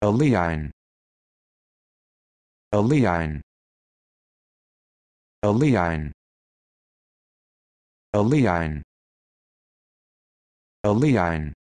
Aliyine. Aliyine. Aliyine. Aliyine. Aliyine.